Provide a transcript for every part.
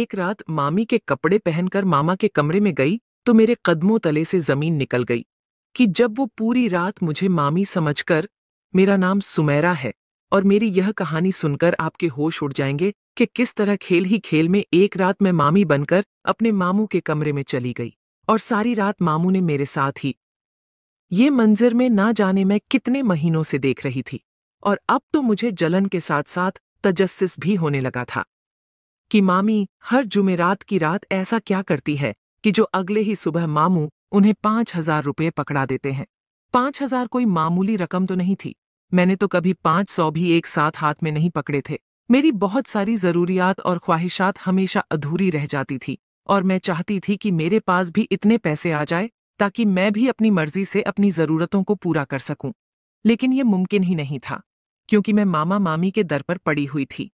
एक रात मामी के कपड़े पहनकर मामा के कमरे में गई तो मेरे कदमों तले से जमीन निकल गई कि जब वो पूरी रात मुझे मामी समझकर मेरा नाम सुमेरा है और मेरी यह कहानी सुनकर आपके होश उड़ जाएंगे कि किस तरह खेल ही खेल में एक रात मैं मामी बनकर अपने मामू के कमरे में चली गई और सारी रात मामू ने मेरे साथ ही ये मंजर में ना जाने मैं कितने महीनों से देख रही थी और अब तो मुझे जलन के साथ साथ तजस्सिस भी होने लगा था कि मामी हर जुमेरात की रात ऐसा क्या करती है कि जो अगले ही सुबह मामू उन्हें पांच हजार रुपये पकड़ा देते हैं पांच हजार कोई मामूली रकम तो नहीं थी मैंने तो कभी पांच सौ भी एक साथ हाथ में नहीं पकड़े थे मेरी बहुत सारी जरूरियात और ख्वाहिशात हमेशा अधूरी रह जाती थी और मैं चाहती थी कि मेरे पास भी इतने पैसे आ जाए ताकि मैं भी अपनी मर्जी से अपनी ज़रूरतों को पूरा कर सकूं लेकिन ये मुमकिन ही नहीं था क्योंकि मैं मामा मामी के दर पर पड़ी हुई थी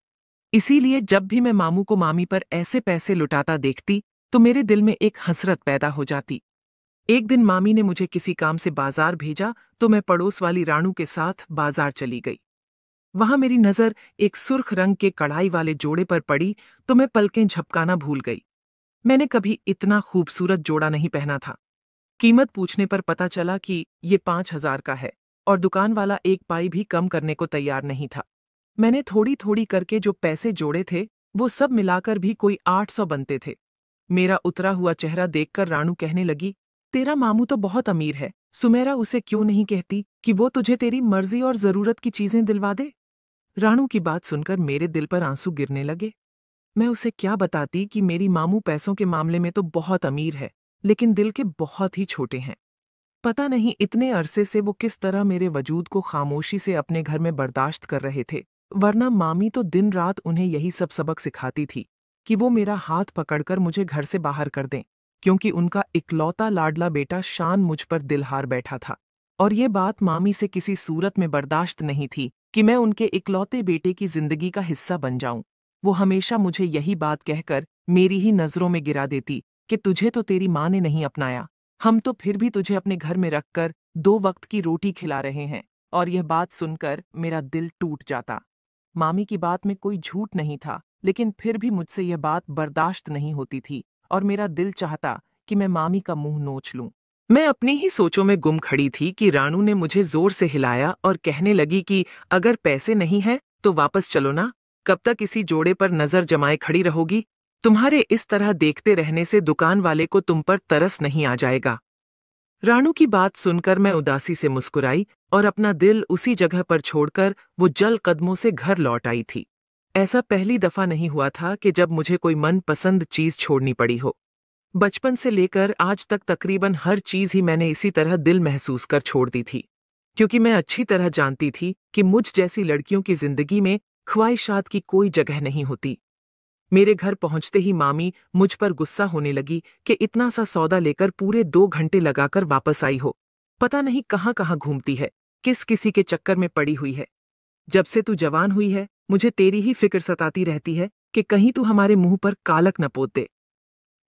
इसीलिए जब भी मैं मामू को मामी पर ऐसे पैसे लुटाता देखती तो मेरे दिल में एक हसरत पैदा हो जाती एक दिन मामी ने मुझे किसी काम से बाजार भेजा तो मैं पड़ोस वाली राणू के साथ बाजार चली गई वहां मेरी नजर एक सुर्ख रंग के कढ़ाई वाले जोड़े पर पड़ी तो मैं पलकें झपकाना भूल गई मैंने कभी इतना खूबसूरत जोड़ा नहीं पहना था कीमत पूछने पर पता चला कि ये पांच हजार का है और दुकान वाला एक पाई भी कम करने को तैयार नहीं था मैंने थोड़ी थोड़ी करके जो पैसे जोड़े थे वो सब मिलाकर भी कोई आठ सौ बनते थे मेरा उतरा हुआ चेहरा देखकर रानू कहने लगी तेरा मामू तो बहुत अमीर है सुमेरा उसे क्यों नहीं कहती कि वो तुझे तेरी मर्जी और जरूरत की चीजें दिलवा दे रानू की बात सुनकर मेरे दिल पर आंसू गिरने लगे मैं उसे क्या बताती कि मेरी मामू पैसों के मामले में तो बहुत अमीर है लेकिन दिल के बहुत ही छोटे हैं पता नहीं इतने अरसे से वो किस तरह मेरे वजूद को खामोशी से अपने घर में बर्दाश्त कर रहे थे वरना मामी तो दिन रात उन्हें यही सब सबक सिखाती थी कि वो मेरा हाथ पकड़कर मुझे घर से बाहर कर दें क्योंकि उनका इकलौता लाडला बेटा शान मुझ पर दिल हार बैठा था और ये बात मामी से किसी सूरत में बर्दाश्त नहीं थी कि मैं उनके इकलौते बेटे की जिंदगी का हिस्सा बन जाऊं वो हमेशा मुझे यही बात कहकर मेरी ही नज़रों में गिरा देती कि तुझे तो तेरी माँ ने नहीं अपनाया हम तो फिर भी तुझे अपने घर में रखकर दो वक्त की रोटी खिला रहे हैं और यह बात सुनकर मेरा दिल टूट जाता मामी की बात में कोई झूठ नहीं था लेकिन फिर भी मुझसे यह बात बर्दाश्त नहीं होती थी और मेरा दिल चाहता कि मैं मामी का मुंह नोच लूं मैं अपनी ही सोचों में गुम खड़ी थी कि रानू ने मुझे जोर से हिलाया और कहने लगी कि अगर पैसे नहीं हैं तो वापस चलो ना कब तक इसी जोड़े पर नजर जमाए खड़ी रहोगी तुम्हारे इस तरह देखते रहने से दुकान वाले को तुम पर तरस नहीं आ जाएगा रानू की बात सुनकर मैं उदासी से मुस्कुराई और अपना दिल उसी जगह पर छोड़कर वो जल कदमों से घर लौट आई थी ऐसा पहली दफा नहीं हुआ था कि जब मुझे कोई मनपसंद चीज छोड़नी पड़ी हो बचपन से लेकर आज तक तकरीबन हर चीज ही मैंने इसी तरह दिल महसूस कर छोड़ दी थी क्योंकि मैं अच्छी तरह जानती थी कि मुझ जैसी लड़कियों की जिंदगी में ख्वाहिशात की कोई जगह नहीं होती मेरे घर पहुंचते ही मामी मुझ पर गुस्सा होने लगी कि इतना सा सौदा लेकर पूरे दो घंटे लगाकर वापस आई हो पता नहीं कहाँ कहाँ घूमती है किस किसी के चक्कर में पड़ी हुई है जब से तू जवान हुई है मुझे तेरी ही फिक्र सताती रहती है कि कहीं तू हमारे मुंह पर कालक न पोत दे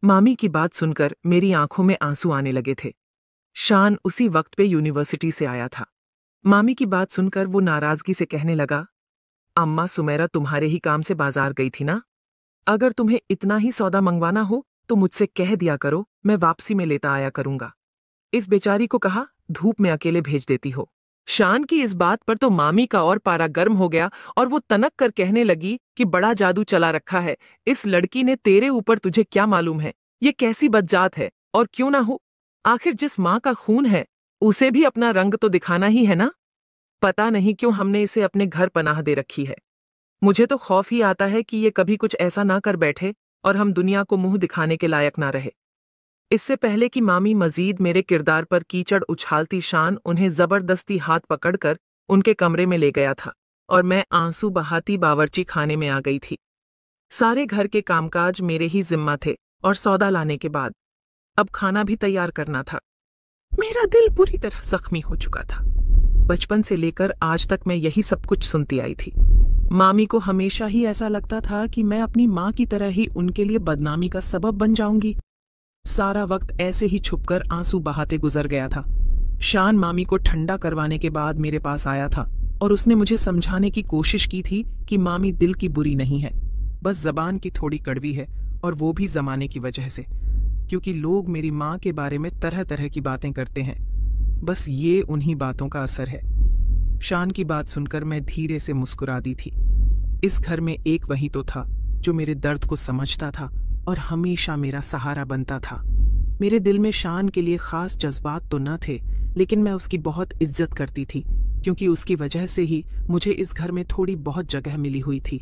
मामी की बात सुनकर मेरी आंखों में आंसू आने लगे थे शान उसी वक्त पे यूनिवर्सिटी से आया था मामी की बात सुनकर वो नाराजगी से कहने लगा अम्मा सुमेरा तुम्हारे ही काम से बाजार गई थी ना अगर तुम्हें इतना ही सौदा मंगवाना हो तो मुझसे कह दिया करो मैं वापसी में लेता आया करूंगा इस बेचारी को कहा धूप में अकेले भेज देती हो शान की इस बात पर तो मामी का और पारा गर्म हो गया और वो तनक कर कहने लगी कि बड़ा जादू चला रखा है इस लड़की ने तेरे ऊपर तुझे क्या मालूम है ये कैसी बदजात है और क्यों ना हो आखिर जिस माँ का खून है उसे भी अपना रंग तो दिखाना ही है ना पता नहीं क्यों हमने इसे अपने घर पनाह दे रखी है मुझे तो खौफ ही आता है कि ये कभी कुछ ऐसा ना कर बैठे और हम दुनिया को मुंह दिखाने के लायक ना रहे इससे पहले कि मामी मजीद मेरे किरदार पर कीचड़ उछालती शान उन्हें जबरदस्ती हाथ पकड़कर उनके कमरे में ले गया था और मैं आंसू बहाती बावर्ची खाने में आ गई थी सारे घर के कामकाज मेरे ही जिम्मा थे और सौदा लाने के बाद अब खाना भी तैयार करना था मेरा दिल बुरी तरह जख्मी हो चुका था बचपन से लेकर आज तक मैं यही सब कुछ सुनती आई थी मामी को हमेशा ही ऐसा लगता था कि मैं अपनी माँ की तरह ही उनके लिए बदनामी का सबब बन जाऊंगी सारा वक्त ऐसे ही छुपकर आंसू बहाते गुजर गया था शान मामी को ठंडा करवाने के बाद मेरे पास आया था और उसने मुझे समझाने की कोशिश की थी कि मामी दिल की बुरी नहीं है बस जबान की थोड़ी कड़वी है और वो भी जमाने की वजह से क्योंकि लोग मेरी माँ के बारे में तरह तरह की बातें करते हैं बस ये उन्हीं बातों का असर है शान की बात सुनकर मैं धीरे से मुस्कुरा दी थी इस घर में एक वही तो था जो मेरे दर्द को समझता था और हमेशा मेरा सहारा बनता था मेरे दिल में शान के लिए खास जज्बात तो न थे लेकिन मैं उसकी बहुत इज्जत करती थी क्योंकि उसकी वजह से ही मुझे इस घर में थोड़ी बहुत जगह मिली हुई थी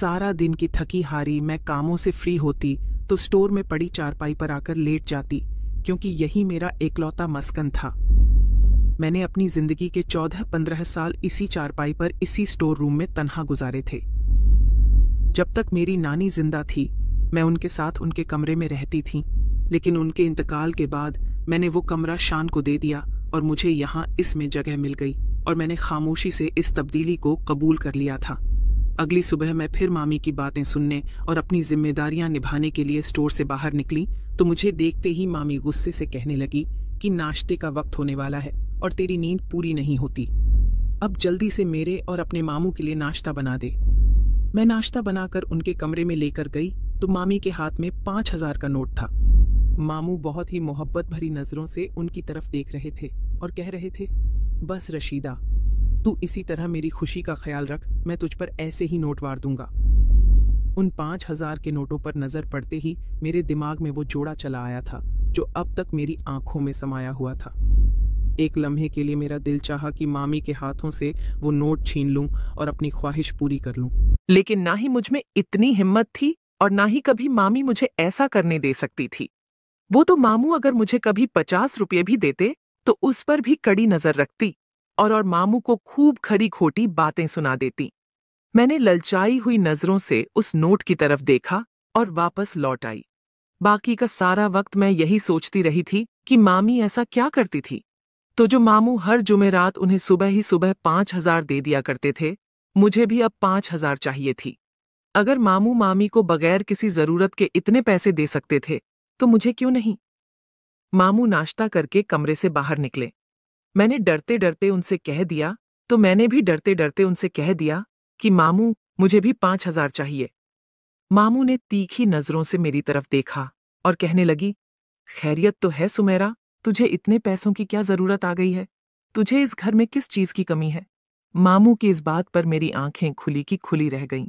सारा दिन की थकी हारी मैं कामों से फ्री होती तो स्टोर में पड़ी चारपाई पर आकर लेट जाती क्योंकि यही मेरा एकलौता मस्कन था मैंने अपनी जिंदगी के चौदह पंद्रह साल इसी चारपाई पर इसी स्टोर रूम में तनहा गुजारे थे जब तक मेरी नानी जिंदा थी मैं उनके साथ उनके कमरे में रहती थी लेकिन उनके इंतकाल के बाद मैंने वो कमरा शान को दे दिया और मुझे यहाँ इसमें जगह मिल गई और मैंने खामोशी से इस तब्दीली को कबूल कर लिया था अगली सुबह मैं फिर मामी की बातें सुनने और अपनी जिम्मेदारियां निभाने के लिए स्टोर से बाहर निकली तो मुझे देखते ही मामी गुस्से से कहने लगी कि नाश्ते का वक्त होने वाला है और तेरी नींद पूरी नहीं होती अब जल्दी से मेरे और अपने मामू के लिए नाश्ता बना दे मैं नाश्ता बनाकर उनके कमरे में लेकर गई तो मामी के हाथ में पांच हजार का नोट था मामू बहुत ही मोहब्बत भरी नज़रों से उनकी तरफ देख रहे थे और कह रहे थे बस रशीदा तू इसी तरह मेरी खुशी का ख्याल रख मैं तुझ पर ऐसे ही नोट वार दूंगा उन पांच हजार के नोटों पर नज़र पड़ते ही मेरे दिमाग में वो जोड़ा चला आया था जो अब तक मेरी आंखों में समाया हुआ था एक लम्हे के लिए मेरा दिल चाहा कि मामी के हाथों से वो नोट छीन लूं और अपनी ख्वाहिश पूरी कर लूं लेकिन ना ही मुझमें इतनी हिम्मत थी और ना ही कभी मामी मुझे ऐसा करने दे सकती थी वो तो मामू अगर मुझे कभी पचास रुपये भी देते तो उस पर भी कड़ी नजर रखती और और मामू को खूब खरी खोटी बातें सुना देती मैंने ललचाई हुई नजरों से उस नोट की तरफ देखा और वापस लौट आई बाकी का सारा वक्त मैं यही सोचती रही थी कि मामी ऐसा क्या करती थी तो जो मामू हर जुमेरात उन्हें सुबह ही सुबह पाँच हजार दे दिया करते थे मुझे भी अब पाँच हजार चाहिए थी अगर मामू मामी को बगैर किसी जरूरत के इतने पैसे दे सकते थे तो मुझे क्यों नहीं मामू नाश्ता करके कमरे से बाहर निकले मैंने डरते डरते उनसे कह दिया तो मैंने भी डरते डरते उनसे कह दिया कि मामू मुझे भी पांच हजार चाहिए मामू ने तीखी नजरों से मेरी तरफ देखा और कहने लगी खैरियत तो है सुमेरा तुझे इतने पैसों की क्या जरूरत आ गई है तुझे इस घर में किस चीज की कमी है मामू की इस बात पर मेरी आंखें खुली की खुली रह गईं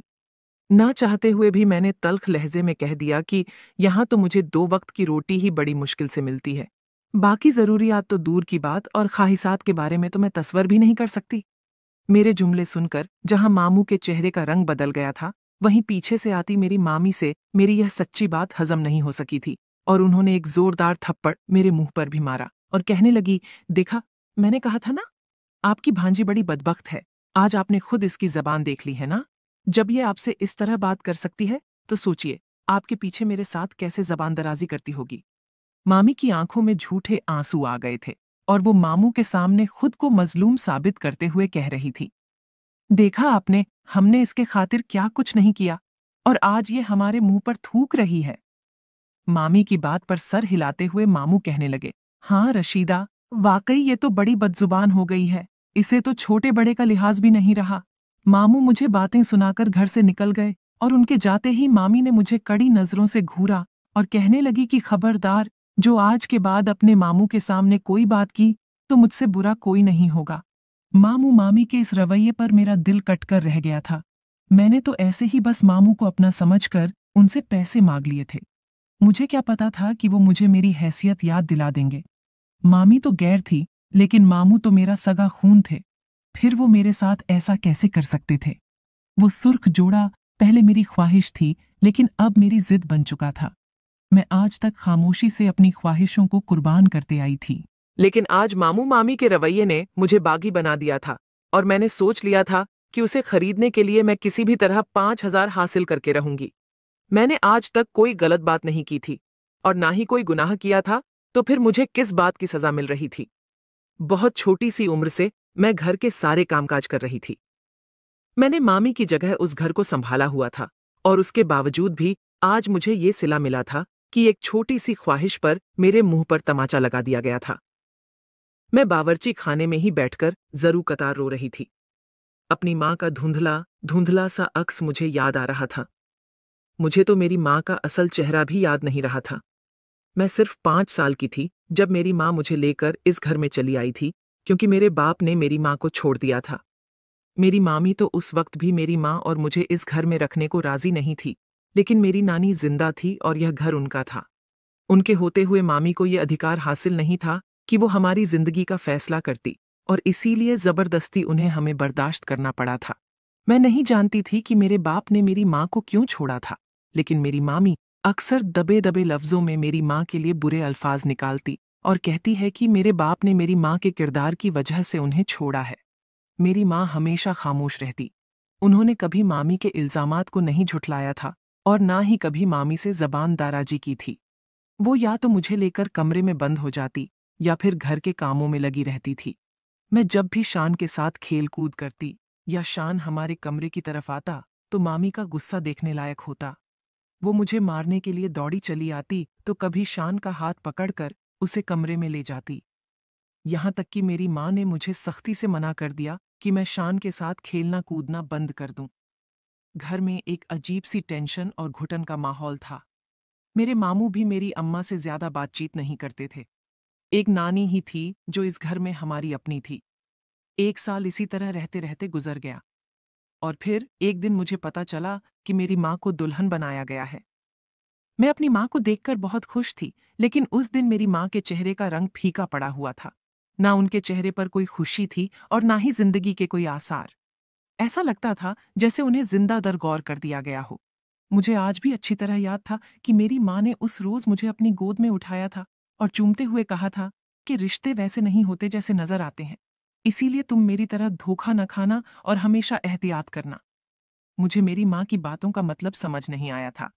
ना चाहते हुए भी मैंने तल्ख लहजे में कह दिया कि यहाँ तो मुझे दो वक्त की रोटी ही बड़ी मुश्किल से मिलती है बाकी ज़रूरियात तो दूर की बात और ख्वाहिशात के बारे में तो मैं तस्वर भी नहीं कर सकती मेरे जुमले सुनकर जहाँ मामू के चेहरे का रंग बदल गया था वहीं पीछे से आती मेरी मामी से मेरी यह सच्ची बात हजम नहीं हो सकी थी और उन्होंने एक जोरदार थप्पड़ मेरे मुंह पर भी मारा और कहने लगी देखा मैंने कहा था ना आपकी भांजी बड़ी बदबख्त है आज आपने खुद इसकी जबान देख ली है ना जब ये आपसे इस तरह बात कर सकती है तो सोचिए आपके पीछे मेरे साथ कैसे जबान दराजी करती होगी मामी की आंखों में झूठे आंसू आ गए थे और वो मामू के सामने खुद को मजलूम साबित करते हुए कह रही थी देखा आपने हमने इसके खातिर क्या कुछ नहीं किया और आज ये हमारे मुंह पर थूक रही है मामी की बात पर सर हिलाते हुए मामू कहने लगे हाँ रशीदा वाकई ये तो बड़ी बदजुबान हो गई है इसे तो छोटे बड़े का लिहाज भी नहीं रहा मामू मुझे बातें सुनाकर घर से निकल गए और उनके जाते ही मामी ने मुझे कड़ी नज़रों से घूरा और कहने लगी कि खबरदार जो आज के बाद अपने मामू के सामने कोई बात की तो मुझसे बुरा कोई नहीं होगा मामू मामी के इस रवैये पर मेरा दिल कटकर रह गया था मैंने तो ऐसे ही बस मामू को अपना समझ कर उनसे पैसे मांग लिए थे मुझे क्या पता था कि वो मुझे मेरी हैसियत याद दिला देंगे मामी तो गैर थी लेकिन मामू तो मेरा सगा खून थे फिर वो मेरे साथ ऐसा कैसे कर सकते थे वो सुर्ख जोड़ा पहले मेरी ख्वाहिश थी लेकिन अब मेरी जिद बन चुका था मैं आज तक खामोशी से अपनी ख्वाहिशों को कुर्बान करते आई थी लेकिन आज मामू मामी के रवैये ने मुझे बागी बना दिया था और मैंने सोच लिया था कि उसे खरीदने के लिए मैं किसी भी तरह पांच हजार हासिल करके रहूंगी मैंने आज तक कोई गलत बात नहीं की थी और ना ही कोई गुनाह किया था तो फिर मुझे किस बात की सजा मिल रही थी बहुत छोटी सी उम्र से मैं घर के सारे कामकाज कर रही थी मैंने मामी की जगह उस घर को संभाला हुआ था और उसके बावजूद भी आज मुझे ये सिला मिला था कि एक छोटी सी ख्वाहिश पर मेरे मुंह पर तमाचा लगा दिया गया था मैं बावर्ची खाने में ही बैठकर जरू कतार रो रही थी अपनी माँ का धुंधला धुंधला सा अक्स मुझे याद आ रहा था मुझे तो मेरी माँ का असल चेहरा भी याद नहीं रहा था मैं सिर्फ पांच साल की थी जब मेरी माँ मुझे लेकर इस घर में चली आई थी क्योंकि मेरे बाप ने मेरी माँ को छोड़ दिया था मेरी मामी तो उस वक्त भी मेरी माँ और मुझे इस घर में रखने को राजी नहीं थी लेकिन मेरी नानी जिंदा थी और यह घर उनका था उनके होते हुए मामी को यह अधिकार हासिल नहीं था कि वो हमारी जिंदगी का फैसला करती और इसीलिए जबरदस्ती उन्हें हमें बर्दाश्त करना पड़ा था मैं नहीं जानती थी कि मेरे बाप ने मेरी माँ को क्यों छोड़ा था लेकिन मेरी मामी अक्सर दबे दबे लफ्ज़ों में मेरी माँ के लिए बुरे अल्फाज निकालती और कहती है कि मेरे बाप ने मेरी माँ के किरदार की वजह से उन्हें छोड़ा है मेरी माँ हमेशा खामोश रहती उन्होंने कभी मामी के इल्ज़ाम को नहीं झुठलाया था और ना ही कभी मामी से जबान दाराजी की थी वो या तो मुझे लेकर कमरे में बंद हो जाती या फिर घर के कामों में लगी रहती थी मैं जब भी शान के साथ खेल कूद करती या शान हमारे कमरे की तरफ आता तो मामी का गुस्सा देखने लायक होता वो मुझे मारने के लिए दौड़ी चली आती तो कभी शान का हाथ पकड़कर उसे कमरे में ले जाती यहां तक कि मेरी माँ ने मुझे सख्ती से मना कर दिया कि मैं शान के साथ खेलना कूदना बंद कर दूं। घर में एक अजीब सी टेंशन और घुटन का माहौल था मेरे मामू भी मेरी अम्मा से ज्यादा बातचीत नहीं करते थे एक नानी ही थी जो इस घर में हमारी अपनी थी एक साल इसी तरह रहते रहते गुजर गया और फिर एक दिन मुझे पता चला कि मेरी माँ को दुल्हन बनाया गया है मैं अपनी माँ को देखकर बहुत खुश थी लेकिन उस दिन मेरी माँ के चेहरे का रंग फीका पड़ा हुआ था ना उनके चेहरे पर कोई खुशी थी और ना ही जिंदगी के कोई आसार ऐसा लगता था जैसे उन्हें जिंदा दर गौर कर दिया गया हो मुझे आज भी अच्छी तरह याद था कि मेरी माँ ने उस रोज मुझे अपनी गोद में उठाया था और चूमते हुए कहा था कि रिश्ते वैसे नहीं होते जैसे नजर आते हैं इसीलिए तुम मेरी तरह धोखा न खाना और हमेशा एहतियात करना मुझे मेरी माँ की बातों का मतलब समझ नहीं आया था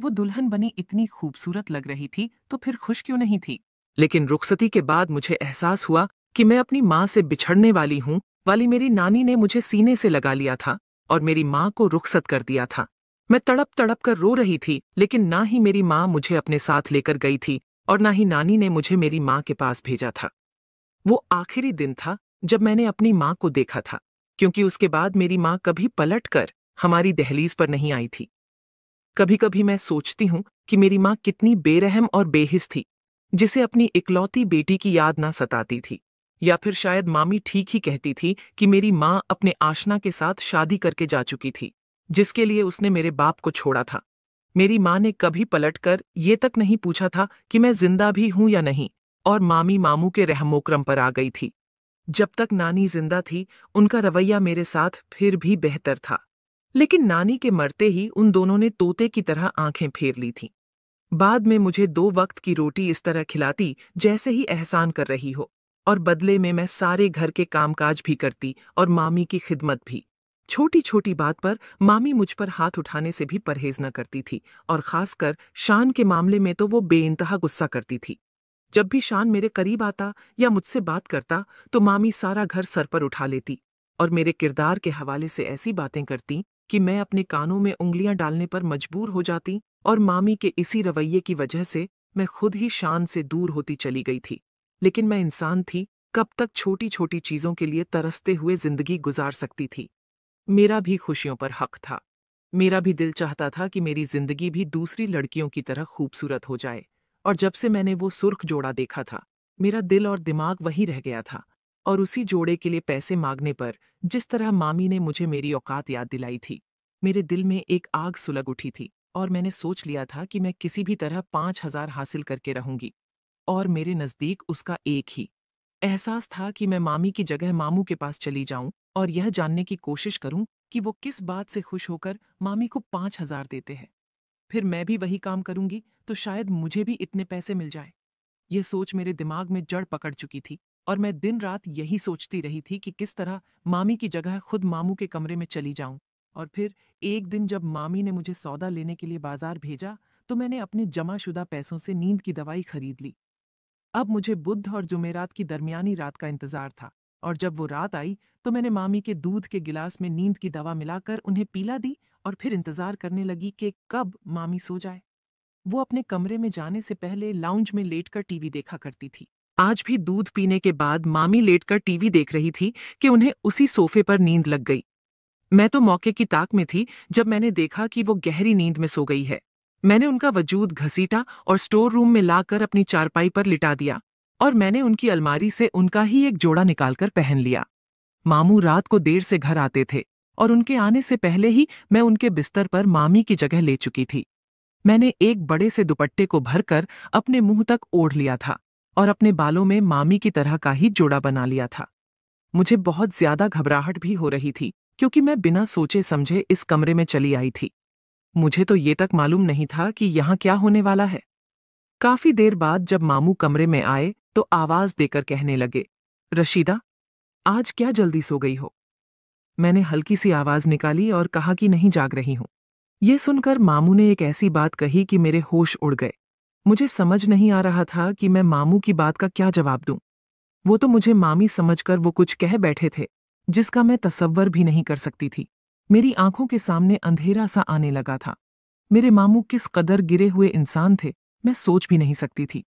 वो दुल्हन बनी इतनी खूबसूरत लग रही थी तो फिर खुश क्यों नहीं थी लेकिन रुखसती के बाद मुझे एहसास हुआ कि मैं अपनी माँ से बिछड़ने वाली हूँ वाली मेरी नानी ने मुझे सीने से लगा लिया था और मेरी माँ को रुखसत कर दिया था मैं तड़प तड़प कर रो रही थी लेकिन ना ही मेरी माँ मुझे अपने साथ लेकर गई थी और ना ही नानी ने मुझे मेरी माँ के पास भेजा था वो आखिरी दिन था जब मैंने अपनी माँ को देखा था क्योंकि उसके बाद मेरी माँ कभी पलट कर हमारी दहलीज पर नहीं आई थी कभी कभी मैं सोचती हूँ कि मेरी माँ कितनी बेरहम और बेहिस थी जिसे अपनी इकलौती बेटी की याद ना सताती थी या फिर शायद मामी ठीक ही कहती थी कि मेरी माँ अपने आशना के साथ शादी करके जा चुकी थी जिसके लिए उसने मेरे बाप को छोड़ा था मेरी माँ ने कभी पलट कर ये तक नहीं पूछा था कि मैं जिंदा भी हूं या नहीं और मामी मामू के रहमोक्रम पर आ गई थी जब तक नानी जिंदा थी उनका रवैया मेरे साथ फिर भी बेहतर था लेकिन नानी के मरते ही उन दोनों ने तोते की तरह आंखें फेर ली थीं बाद में मुझे दो वक्त की रोटी इस तरह खिलाती जैसे ही एहसान कर रही हो और बदले में मैं सारे घर के कामकाज भी करती और मामी की खिदमत भी छोटी छोटी बात पर मामी मुझ पर हाथ उठाने से भी परहेज न करती थी और खासकर शान के मामले में तो वो बेइंतहा गुस्सा करती थी जब भी शान मेरे करीब आता या मुझसे बात करता तो मामी सारा घर सर पर उठा लेती और मेरे किरदार के हवाले से ऐसी बातें करती कि मैं अपने कानों में उंगलियां डालने पर मजबूर हो जाती और मामी के इसी रवैये की वजह से मैं खुद ही शान से दूर होती चली गई थी लेकिन मैं इंसान थी कब तक छोटी छोटी चीज़ों के लिए तरसते हुए जिंदगी गुजार सकती थी मेरा भी खुशियों पर हक था मेरा भी दिल चाहता था कि मेरी जिंदगी भी दूसरी लड़कियों की तरह खूबसूरत हो जाए और जब से मैंने वो सुर्ख जोड़ा देखा था मेरा दिल और दिमाग वहीं रह गया था और उसी जोड़े के लिए पैसे मांगने पर जिस तरह मामी ने मुझे मेरी औकात याद दिलाई थी मेरे दिल में एक आग सुलग उठी थी और मैंने सोच लिया था कि मैं किसी भी तरह पांच हजार हासिल करके रहूंगी और मेरे नज़दीक उसका एक ही एहसास था कि मैं मामी की जगह मामू के पास चली जाऊं और यह जानने की कोशिश करूं कि वो किस बात से खुश होकर मामी को पांच हजार देते हैं फिर मैं भी वही काम करूंगी तो शायद मुझे भी इतने पैसे मिल जाए यह सोच मेरे दिमाग में जड़ पकड़ चुकी थी और मैं दिन रात यही सोचती रही थी कि किस तरह मामी की जगह खुद मामू के कमरे में चली जाऊं और फिर एक दिन जब मामी ने मुझे सौदा लेने के लिए बाजार भेजा तो मैंने अपने जमाशुदा पैसों से नींद की दवाई खरीद ली अब मुझे बुद्ध और जुमेरात की दरमियानी रात का इंतजार था और जब वो रात आई तो मैंने मामी के दूध के गिलास में नींद की दवा मिलाकर उन्हें पीला दी और फिर इंतजार करने लगी कि कब मामी सो जाए वो अपने कमरे में जाने से पहले लाउंज में लेटकर टीवी देखा करती थी आज भी दूध पीने के बाद मामी लेटकर टीवी देख रही थी कि उन्हें उसी सोफे पर नींद लग गई मैं तो मौके की ताक में थी जब मैंने देखा कि वो गहरी नींद में सो गई है मैंने उनका वजूद घसीटा और स्टोर रूम में लाकर अपनी चारपाई पर लिटा दिया और मैंने उनकी अलमारी से उनका ही एक जोड़ा निकालकर पहन लिया मामू रात को देर से घर आते थे और उनके आने से पहले ही मैं उनके बिस्तर पर मामी की जगह ले चुकी थी मैंने एक बड़े से दुपट्टे को भरकर अपने मुंह तक ओढ़ लिया था और अपने बालों में मामी की तरह का ही जोड़ा बना लिया था मुझे बहुत ज्यादा घबराहट भी हो रही थी क्योंकि मैं बिना सोचे समझे इस कमरे में चली आई थी मुझे तो ये तक मालूम नहीं था कि यहाँ क्या होने वाला है काफी देर बाद जब मामू कमरे में आए तो आवाज देकर कहने लगे रशीदा आज क्या जल्दी सो गई हो मैंने हल्की सी आवाज़ निकाली और कहा कि नहीं जाग रही हूं ये सुनकर मामू ने एक ऐसी बात कही कि मेरे होश उड़ गए मुझे समझ नहीं आ रहा था कि मैं मामू की बात का क्या जवाब दूं वो तो मुझे मामी समझकर वो कुछ कह बैठे थे जिसका मैं तस्वर भी नहीं कर सकती थी मेरी आंखों के सामने अंधेरा सा आने लगा था मेरे मामू किस कदर गिरे हुए इंसान थे मैं सोच भी नहीं सकती थी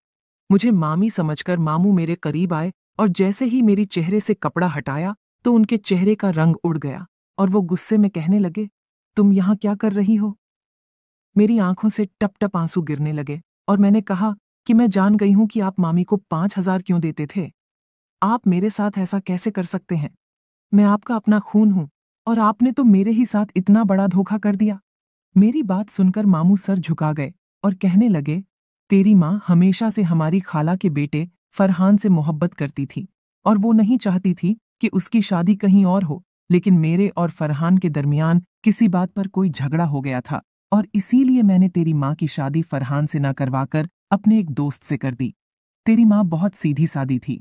मुझे मामी समझकर मामू मेरे करीब आए और जैसे ही मेरी चेहरे से कपड़ा हटाया तो उनके चेहरे का रंग उड़ गया और वो गुस्से में कहने लगे तुम यहाँ क्या कर रही हो मेरी आंखों से टप टप आंसू गिरने लगे और मैंने कहा कि मैं जान गई हूं कि आप मामी को पांच हजार क्यों देते थे आप मेरे साथ ऐसा कैसे कर सकते हैं मैं आपका अपना खून हूं और आपने तो मेरे ही साथ इतना बड़ा धोखा कर दिया मेरी बात सुनकर मामू सर झुका गए और कहने लगे तेरी माँ हमेशा से हमारी खाला के बेटे फरहान से मोहब्बत करती थी और वो नहीं चाहती थी कि उसकी शादी कहीं और हो लेकिन मेरे और फरहान के दरमियान किसी बात पर कोई झगड़ा हो गया था और इसीलिए मैंने तेरी माँ की शादी फरहान से ना करवाकर अपने एक दोस्त से कर दी तेरी माँ बहुत सीधी सादी थी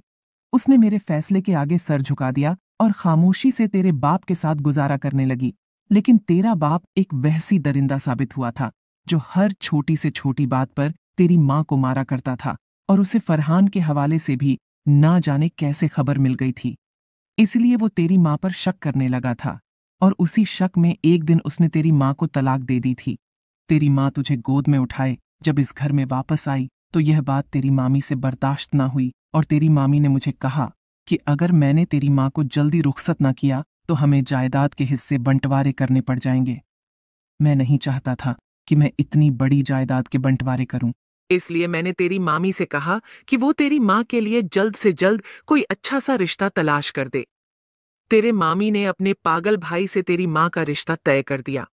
उसने मेरे फैसले के आगे सर झुका दिया और खामोशी से तेरे बाप के साथ गुजारा करने लगी लेकिन तेरा बाप एक वहसी दरिंदा साबित हुआ था जो हर छोटी से छोटी बात पर तेरी माँ को मारा करता था और उसे फरहान के हवाले से भी ना जाने कैसे खबर मिल गई थी इसलिए वो तेरी माँ पर शक करने लगा था और उसी शक में एक दिन उसने तेरी माँ को तलाक दे दी थी तेरी माँ तुझे गोद में उठाए जब इस घर में वापस आई तो यह बात तेरी मामी से बर्दाश्त ना हुई और तेरी मामी ने मुझे कहा कि अगर मैंने तेरी माँ को जल्दी रुखसत ना किया तो हमें जायदाद के हिस्से बंटवारे करने पड़ जाएंगे मैं नहीं चाहता था कि मैं इतनी बड़ी जायदाद के बंटवारे करूं इसलिए मैंने तेरी मामी से कहा कि वो तेरी माँ के लिए जल्द से जल्द कोई अच्छा सा रिश्ता तलाश कर दे तेरे मामी ने अपने पागल भाई से तेरी माँ का रिश्ता तय कर दिया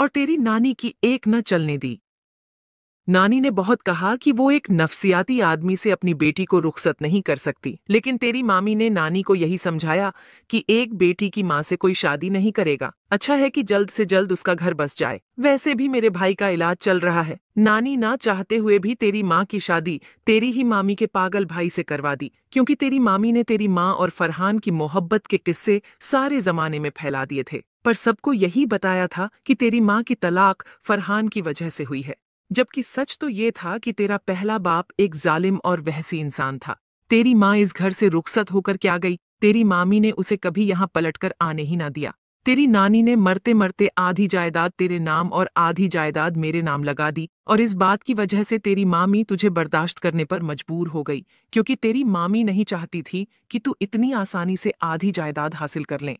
और तेरी नानी की एक न चलने दी नानी ने बहुत कहा कि वो एक नफसियाती आदमी से अपनी बेटी को रुखसत नहीं कर सकती लेकिन तेरी मामी ने नानी को यही समझाया कि एक बेटी की माँ से कोई शादी नहीं करेगा अच्छा है कि जल्द से जल्द उसका घर बस जाए वैसे भी मेरे भाई का इलाज चल रहा है नानी ना चाहते हुए भी तेरी माँ की शादी तेरी ही मामी के पागल भाई से करवा दी क्योंकि तेरी मामी ने तेरी माँ और फरहान की मोहब्बत के किस्से सारे जमाने में फैला दिए थे पर सबको यही बताया था कि तेरी माँ की तलाक फरहान की वजह से हुई है जबकि सच तो ये था कि तेरा पहला बाप एक जालिम और वहसी इंसान था तेरी माँ इस घर से रुखसत होकर क्या गई तेरी मामी ने उसे कभी यहाँ पलटकर आने ही ना दिया तेरी नानी ने मरते मरते आधी जायदाद तेरे नाम और आधी जायदाद मेरे नाम लगा दी और इस बात की वजह से तेरी मामी तुझे बर्दाश्त करने पर मजबूर हो गई क्योंकि तेरी मामी नहीं चाहती थी कि तू इतनी आसानी से आधी जायदाद हासिल कर लें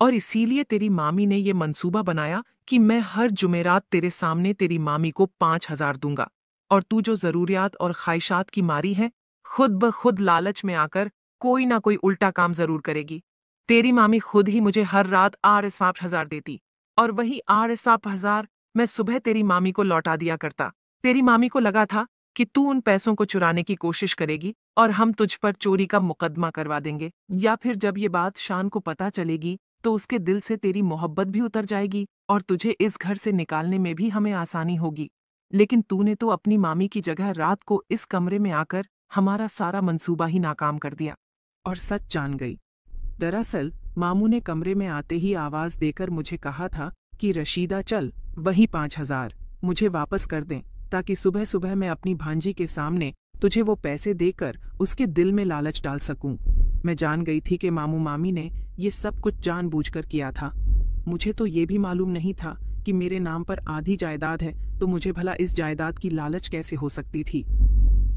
और इसीलिए तेरी मामी ने यह मंसूबा बनाया कि मैं हर जुमेरात तेरे सामने तेरी मामी को पाँच हजार दूंगा और तू जो ज़रूरियात और ख्वाहिशात की मारी है खुद ब खुद लालच में आकर कोई ना कोई उल्टा काम ज़रूर करेगी तेरी मामी खुद ही मुझे हर रात आर एस हजार देती और वही आर एस हजार मैं सुबह तेरी मामी को लौटा दिया करता तेरी मामी को लगा था कि तू उन पैसों को चुराने की कोशिश करेगी और हम तुझ पर चोरी का मुकदमा करवा देंगे या फिर जब ये बात शान को पता चलेगी तो उसके दिल से तेरी मोहब्बत भी उतर जाएगी और तुझे इस घर से निकालने में भी हमें आसानी होगी लेकिन तूने तो अपनी मामी की जगह रात को इस कमरे में आकर हमारा सारा मंसूबा ही नाकाम कर दिया और सच जान गई दरअसल मामू ने कमरे में आते ही आवाज देकर मुझे कहा था कि रशीदा चल वही पांच हजार मुझे वापस कर दें ताकि सुबह सुबह मैं अपनी भांजी के सामने तुझे वो पैसे देकर उसके दिल में लालच डाल सकूं। मैं जान गई थी कि मामू मामी ने ये सब कुछ जानबूझकर किया था मुझे तो ये भी मालूम नहीं था कि मेरे नाम पर आधी जायदाद है तो मुझे भला इस जायदाद की लालच कैसे हो सकती थी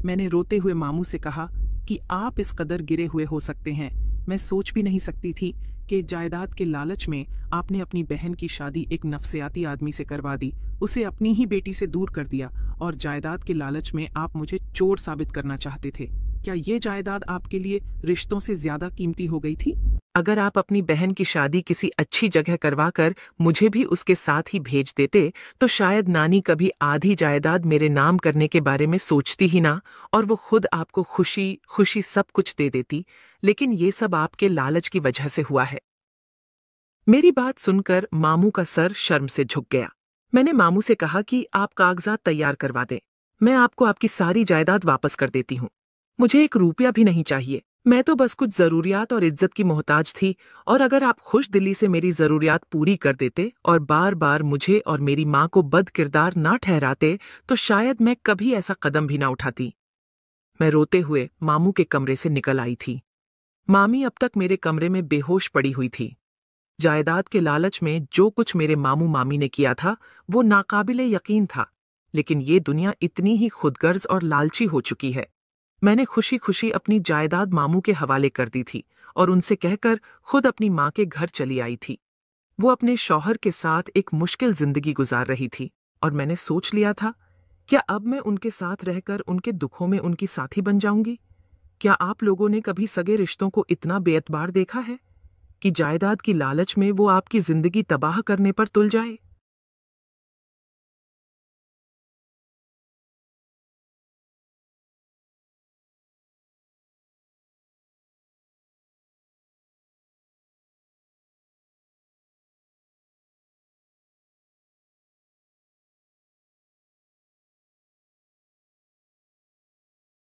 मैंने रोते हुए मामू से कहा कि आप इस कदर गिरे हुए हो सकते हैं मैं सोच भी नहीं सकती थी कि जायदाद के लालच में आपने अपनी बहन की शादी एक नफसियाती आदमी से करवा दी उसे अपनी ही बेटी से दूर कर दिया और जायदाद के लालच में आप मुझे चोर साबित करना चाहते थे क्या ये जायदाद आपके लिए रिश्तों से ज्यादा कीमती हो गई थी अगर आप अपनी बहन की शादी किसी अच्छी जगह करवा कर मुझे भी उसके साथ ही भेज देते तो शायद नानी कभी आधी जायदाद मेरे नाम करने के बारे में सोचती ही ना और वो खुद आपको खुशी खुशी सब कुछ दे देती लेकिन ये सब आपके लालच की वजह से हुआ है मेरी बात सुनकर मामू का सर शर्म से झुक गया मैंने मामू से कहा कि आप कागजात तैयार करवा दें मैं आपको आपकी सारी जायदाद वापस कर देती हूँ मुझे एक रुपया भी नहीं चाहिए मैं तो बस कुछ ज़रूरियात और इज्जत की मोहताज थी और अगर आप खुश दिल्ली से मेरी ज़रूरियात पूरी कर देते और बार बार मुझे और मेरी माँ को बद किरदार ना ठहराते तो शायद मैं कभी ऐसा कदम भी ना उठाती मैं रोते हुए मामू के कमरे से निकल आई थी मामी अब तक मेरे कमरे में बेहोश पड़ी हुई थी जायदाद के लालच में जो कुछ मेरे मामू मामी ने किया था वो नाकाबिले यकीन था लेकिन ये दुनिया इतनी ही खुदगर्ज और लालची हो चुकी है मैंने खुशी खुशी अपनी जायदाद मामू के हवाले कर दी थी और उनसे कहकर खुद अपनी माँ के घर चली आई थी वो अपने शौहर के साथ एक मुश्किल जिंदगी गुजार रही थी और मैंने सोच लिया था क्या अब मैं उनके साथ रहकर उनके दुखों में उनकी साथी बन जाऊंगी क्या आप लोगों ने कभी सगे रिश्तों को इतना बेअतबार देखा है कि जायदाद की लालच में वो आपकी जिंदगी तबाह करने पर तुल जाए